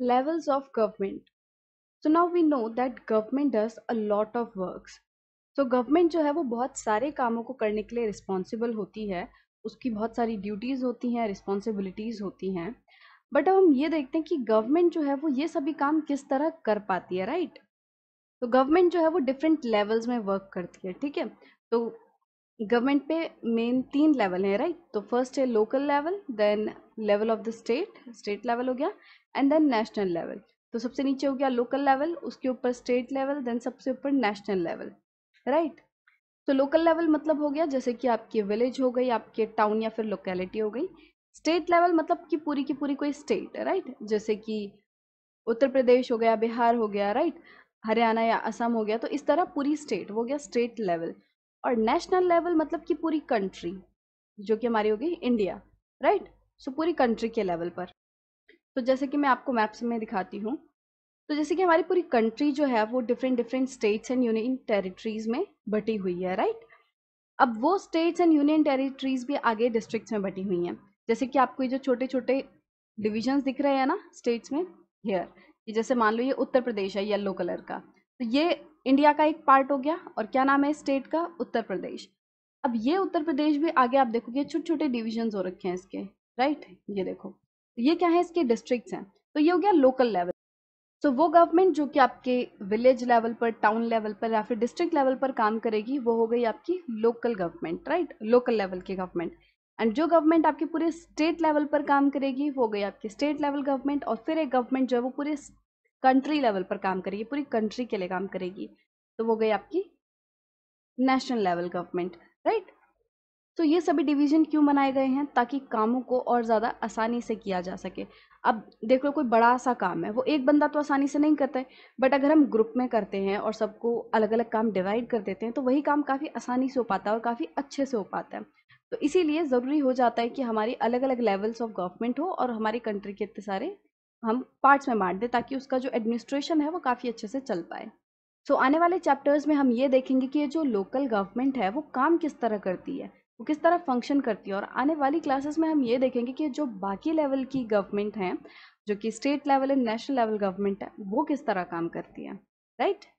levels of government so now we know that government does a lot of works so government jo hai wo bahut sare kamon ko karne ke liye responsible hoti hai uski bahut sari duties hoti hain responsibilities hoti hain but अब हम ये देखते हैं कि government जो है वो ये सभी काम किस तरह कर पाती है राइट right? तो गवर्नमेंट जो है वो डिफरेंट लेवल्स में वर्क करती है ठीक है तो गवर्नमेंट पे मेन तीन लेवल हैं राइट तो फर्स्ट है local level then level of the state state level हो गया एंड देन नेशनल लेवल तो सबसे नीचे हो गया लोकल लेवल उसके ऊपर स्टेट लेवल देन सबसे ऊपर नेशनल लेवल राइट तो लोकल लेवल मतलब हो गया जैसे कि आपकी विलेज हो गई आपके टाउन या फिर लोकेलिटी हो गई स्टेट लेवल मतलब कि पूरी की पूरी कोई स्टेट राइट जैसे कि उत्तर प्रदेश हो गया बिहार हो गया राइट हरियाणा या असम हो गया तो इस तरह पूरी स्टेट वो हो गया स्टेट लेवल और नेशनल लेवल मतलब कि पूरी कंट्री जो कि हमारी होगी इंडिया राइट सो पूरी कंट्री के लेवल पर तो जैसे कि मैं आपको मैप्स में दिखाती हूँ तो जैसे कि हमारी पूरी कंट्री जो है वो different different states and union territories में बटी हुई है राइट अब वो स्टेट्स एंड यूनियन टेरिटरीज भी आगे डिस्ट्रिक्ट्स में बटी हुई हैं जैसे कि आपको ये जो छोटे छोटे डिविजन्स दिख रहे हैं ना स्टेट्स में हेयर जैसे मान लो ये उत्तर प्रदेश है येल्लो कलर का तो ये इंडिया का एक पार्ट हो गया और क्या नाम है स्टेट का उत्तर प्रदेश अब ये उत्तर प्रदेश भी आगे आप देखोगे छोटे छोटे डिविजन हो रखे हैं इसके राइट ये देखो ये क्या है इसके डिस्ट्रिक्ट हैं तो ये हो गया लोकल लेवल तो so, वो गवर्नमेंट जो कि आपके विलेज लेवल पर टाउन लेवल पर या फिर डिस्ट्रिक्ट लेवल पर काम करेगी वो हो गई आपकी local government right local level की गवर्नमेंट एंड जो गवर्नमेंट आपके पूरे स्टेट लेवल पर काम करेगी वो हो गई आपकी स्टेट लेवल गवर्नमेंट और फिर एक गवर्नमेंट जो है वो पूरे कंट्री लेवल पर काम करेगी पूरी कंट्री के लिए काम करेगी तो वो गई आपकी नेशनल लेवल गवर्नमेंट राइट तो ये सभी डिवीजन क्यों बनाए गए हैं ताकि कामों को और ज़्यादा आसानी से किया जा सके अब देख लो कोई बड़ा सा काम है वो एक बंदा तो आसानी से नहीं करता है बट अगर हम ग्रुप में करते हैं और सबको अलग अलग काम डिवाइड कर देते हैं तो वही काम काफ़ी आसानी से हो पाता है और काफ़ी अच्छे से हो पाता है तो इसीलिए ज़रूरी हो जाता है कि हमारी अलग अलग लेवल्स ऑफ गवर्नमेंट हो और हमारी कंट्री के इतने सारे हम पार्ट्स में बांट दें ताकि उसका जो एडमिनिस्ट्रेशन है वो काफ़ी अच्छे से चल पाए सो so, आने वाले चैप्टर्स में हम ये देखेंगे कि ये जो लोकल गवर्नमेंट है वो काम किस तरह करती है वो किस तरह फंक्शन करती है और आने वाली क्लासेस में हम ये देखेंगे कि जो बाकी लेवल की गवर्नमेंट हैं जो कि state level and national level government है वो किस तरह काम करती है राइट right?